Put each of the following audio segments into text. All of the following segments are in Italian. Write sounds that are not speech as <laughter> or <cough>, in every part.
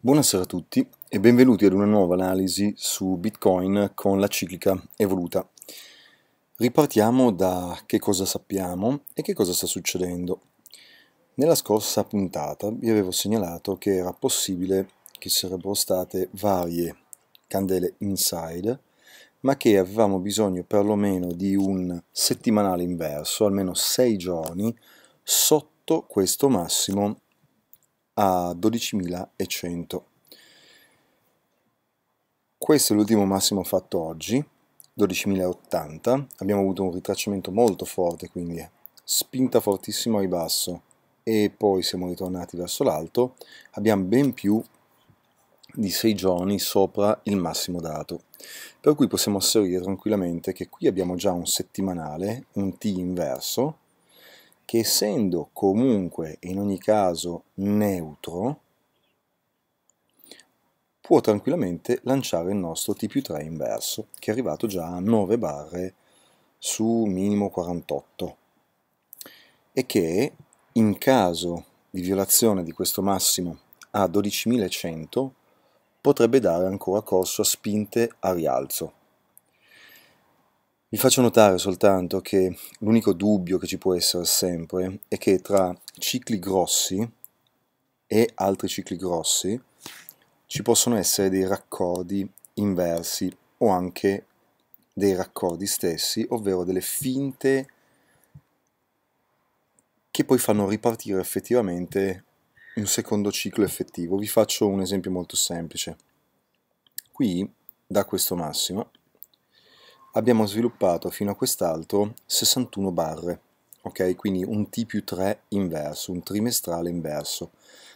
Buonasera a tutti e benvenuti ad una nuova analisi su Bitcoin con la ciclica evoluta. Ripartiamo da che cosa sappiamo e che cosa sta succedendo. Nella scorsa puntata vi avevo segnalato che era possibile che sarebbero state varie candele inside, ma che avevamo bisogno perlomeno di un settimanale inverso, almeno 6 giorni, sotto questo massimo a 12.100. Questo è l'ultimo massimo fatto oggi, 12.080. Abbiamo avuto un ritracciamento molto forte, quindi spinta fortissima al basso e poi siamo ritornati verso l'alto. Abbiamo ben più di 6 giorni sopra il massimo dato. Per cui possiamo asserire tranquillamente che qui abbiamo già un settimanale, un T inverso, che essendo comunque in ogni caso neutro, può tranquillamente lanciare il nostro T più 3 inverso, che è arrivato già a 9 barre su minimo 48, e che in caso di violazione di questo massimo a 12.100 potrebbe dare ancora corso a spinte a rialzo. Vi faccio notare soltanto che l'unico dubbio che ci può essere sempre è che tra cicli grossi e altri cicli grossi ci possono essere dei raccordi inversi o anche dei raccordi stessi, ovvero delle finte che poi fanno ripartire effettivamente un secondo ciclo effettivo. Vi faccio un esempio molto semplice. Qui, da questo massimo, abbiamo sviluppato fino a quest'altro 61 barre, ok? Quindi un T più 3 inverso, un trimestrale inverso.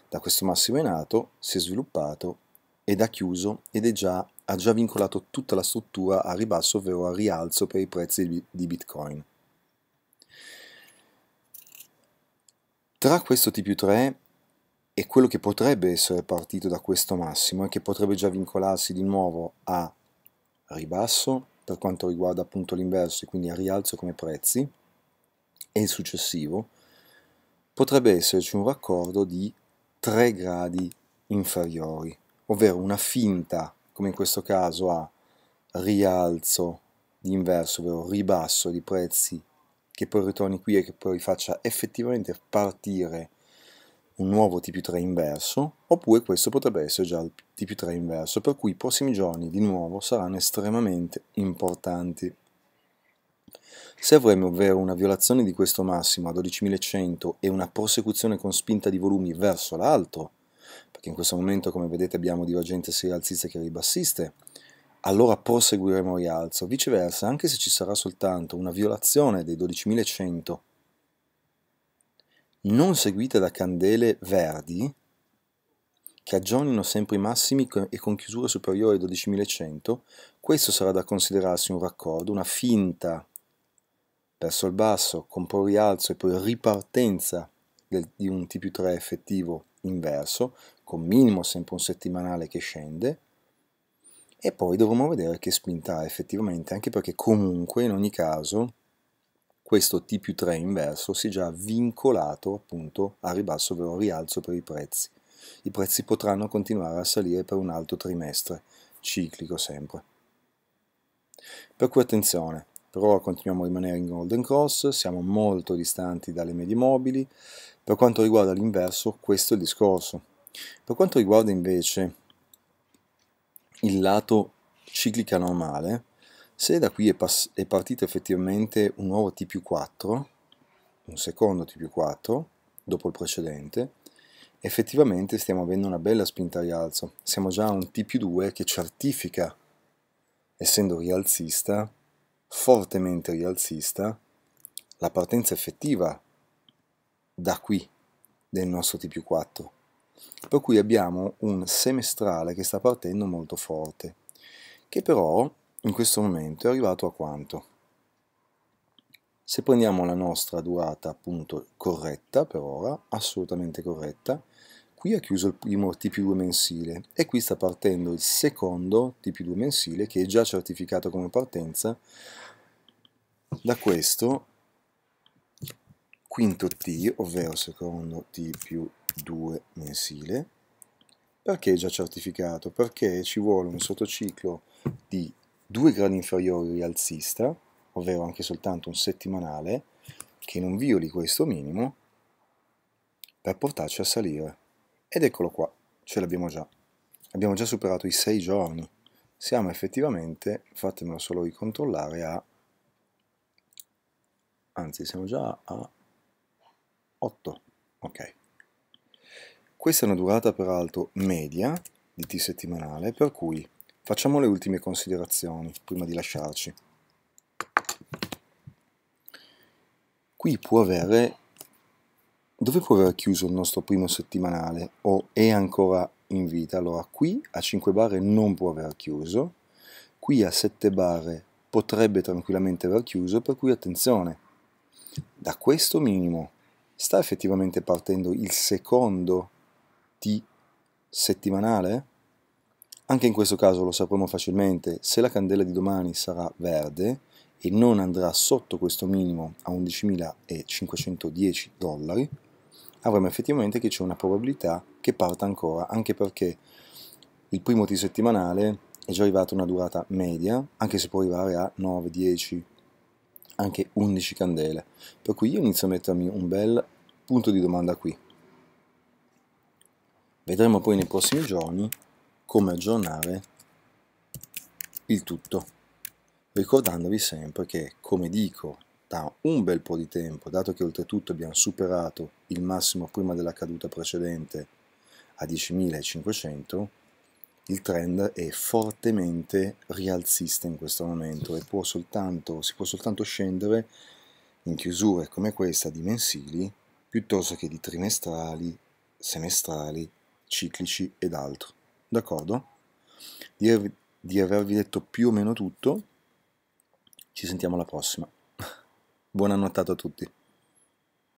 Da questo massimo è nato, si è sviluppato ed ha chiuso ed è già, ha già vincolato tutta la struttura a ribasso, ovvero a rialzo per i prezzi di Bitcoin. Tra questo T più 3 e quello che potrebbe essere partito da questo massimo e che potrebbe già vincolarsi di nuovo a ribasso, per quanto riguarda appunto l'inverso e quindi a rialzo come prezzi e il successivo, potrebbe esserci un raccordo di 3 gradi inferiori, ovvero una finta, come in questo caso a rialzo di inverso, ovvero ribasso di prezzi che poi ritorni qui e che poi faccia effettivamente partire un nuovo TP3 inverso, oppure questo potrebbe essere già il TP3 inverso, per cui i prossimi giorni di nuovo saranno estremamente importanti. Se avremo ovvero una violazione di questo massimo a 12.100 e una prosecuzione con spinta di volumi verso l'alto, perché in questo momento come vedete abbiamo divergenze sia alziste che ribassiste, allora proseguiremo rialzo. Viceversa, anche se ci sarà soltanto una violazione dei 12.100 non seguite da candele verdi, che aggiornino sempre i massimi e con chiusura superiore ai 12.100, questo sarà da considerarsi un raccordo, una finta verso il basso, con poi rialzo e poi ripartenza del, di un T3 effettivo inverso, con minimo sempre un settimanale che scende, e poi dovremo vedere che spinta ha effettivamente, anche perché comunque in ogni caso questo T più 3 inverso si è già vincolato appunto a ribasso, ovvero rialzo per i prezzi. I prezzi potranno continuare a salire per un altro trimestre, ciclico sempre. Per cui attenzione, per ora continuiamo a rimanere in Golden Cross, siamo molto distanti dalle medie mobili, per quanto riguarda l'inverso questo è il discorso. Per quanto riguarda invece il lato ciclica normale, se da qui è, è partito effettivamente un nuovo T più 4, un secondo T più 4, dopo il precedente, effettivamente stiamo avendo una bella spinta a rialzo. Siamo già a un T più 2 che certifica, essendo rialzista, fortemente rialzista, la partenza effettiva da qui del nostro T più 4. Per cui abbiamo un semestrale che sta partendo molto forte, che però in questo momento è arrivato a quanto? Se prendiamo la nostra durata appunto corretta per ora, assolutamente corretta, qui ha chiuso il primo tp 2 mensile e qui sta partendo il secondo tp 2 mensile che è già certificato come partenza da questo quinto T, ovvero secondo T più 2 mensile. Perché è già certificato? Perché ci vuole un sottociclo di due gradi inferiori rialzista, ovvero anche soltanto un settimanale, che non violi questo minimo, per portarci a salire. Ed eccolo qua, ce l'abbiamo già. Abbiamo già superato i 6 giorni. Siamo effettivamente, fatemelo solo ricontrollare, a... Anzi, siamo già a 8. Ok. Questa è una durata peraltro media di T settimanale, per cui Facciamo le ultime considerazioni prima di lasciarci. Qui può avere dove può aver chiuso il nostro primo settimanale o è ancora in vita? Allora, qui a 5 barre non può aver chiuso, qui a 7 barre potrebbe tranquillamente aver chiuso, per cui attenzione, da questo minimo sta effettivamente partendo il secondo T settimanale? Anche in questo caso lo sapremo facilmente, se la candela di domani sarà verde e non andrà sotto questo minimo a 11.510 dollari, avremo effettivamente che c'è una probabilità che parta ancora, anche perché il primo settimanale è già arrivato a una durata media, anche se può arrivare a 9, 10, anche 11 candele. Per cui io inizio a mettermi un bel punto di domanda qui. Vedremo poi nei prossimi giorni come aggiornare il tutto ricordandovi sempre che come dico da un bel po' di tempo dato che oltretutto abbiamo superato il massimo prima della caduta precedente a 10.500 il trend è fortemente rialzista in questo momento e può soltanto, si può soltanto scendere in chiusure come questa di mensili piuttosto che di trimestrali, semestrali, ciclici ed altro d'accordo? Di, aver, di avervi detto più o meno tutto, ci sentiamo alla prossima. <laughs> Buona nottata a tutti.